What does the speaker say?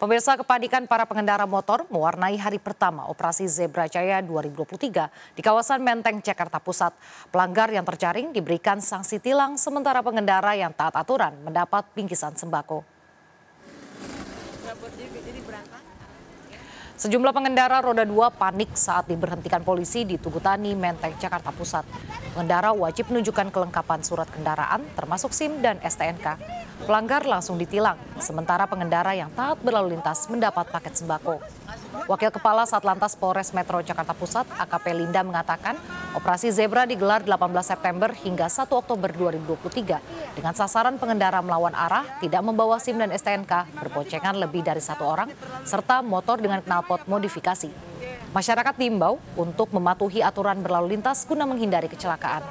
Pemirsa kepanikan para pengendara motor mewarnai hari pertama operasi Zebra Jaya 2023 di kawasan Menteng, Jakarta Pusat. Pelanggar yang terjaring diberikan sanksi tilang sementara pengendara yang taat aturan mendapat bingkisan sembako. Sejumlah pengendara roda dua panik saat diberhentikan polisi di Tugutani, Menteng, Jakarta Pusat. Pengendara wajib menunjukkan kelengkapan surat kendaraan termasuk SIM dan STNK. Pelanggar langsung ditilang, sementara pengendara yang taat berlalu lintas mendapat paket sembako. Wakil Kepala Satlantas Polres Metro Jakarta Pusat AKP Linda mengatakan operasi zebra digelar 18 September hingga 1 Oktober 2023 dengan sasaran pengendara melawan arah, tidak membawa SIM dan STNK, berboncengan lebih dari satu orang, serta motor dengan knalpot modifikasi. Masyarakat diimbau untuk mematuhi aturan berlalu lintas guna menghindari kecelakaan.